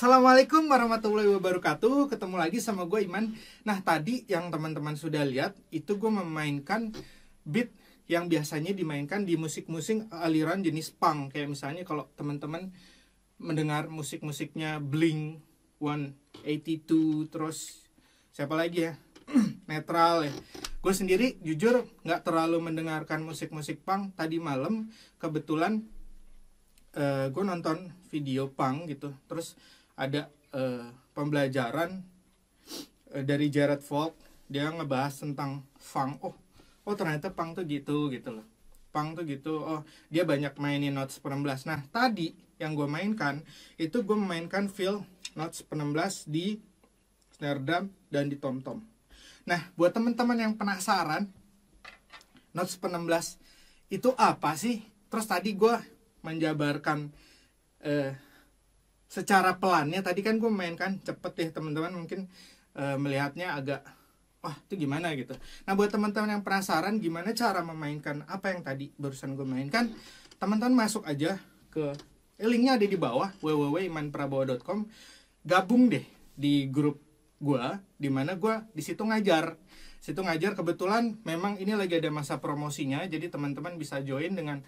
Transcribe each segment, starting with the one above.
Assalamualaikum warahmatullahi wabarakatuh Ketemu lagi sama gue Iman Nah tadi yang teman-teman sudah lihat Itu gue memainkan beat yang biasanya dimainkan di musik-musik aliran jenis punk Kayak misalnya kalau teman-teman mendengar musik-musiknya Blink 182 Terus siapa lagi ya Netral ya Gue sendiri jujur nggak terlalu mendengarkan musik-musik punk Tadi malam kebetulan uh, eh, gue nonton video punk gitu terus ada uh, pembelajaran uh, dari Jared Folk dia ngebahas tentang funk oh oh ternyata punk tuh gitu gitu loh punk tuh gitu oh dia banyak mainin notes per 16 nah tadi yang gue mainkan itu gue memainkan feel notes per 16 di snare drum dan di tom tom nah buat teman-teman yang penasaran notes per 16 itu apa sih terus tadi gue menjabarkan eh, secara pelannya tadi kan gue mainkan cepet ya teman-teman mungkin e, melihatnya agak wah itu gimana gitu. Nah buat teman-teman yang penasaran gimana cara memainkan apa yang tadi barusan gue mainkan, teman-teman masuk aja ke eh, linknya ada di bawah www.imanprabowo.com gabung deh di grup gue dimana gue disitu ngajar situ ngajar kebetulan memang ini lagi ada masa promosinya jadi teman-teman bisa join dengan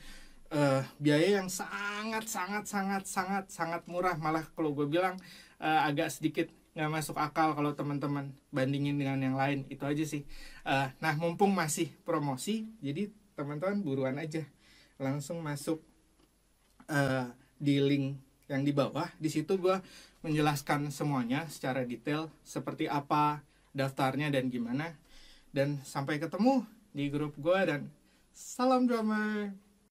uh, biaya yang sangat sangat sangat sangat sangat sangat murah malah kalau gue bilang uh, agak sedikit nggak masuk akal kalau teman-teman bandingin dengan yang lain itu aja sih uh, nah mumpung masih promosi jadi teman-teman buruan aja langsung masuk uh, di link yang di bawah di situ gue menjelaskan semuanya secara detail seperti apa daftarnya dan gimana dan sampai ketemu di grup gue dan salam drummer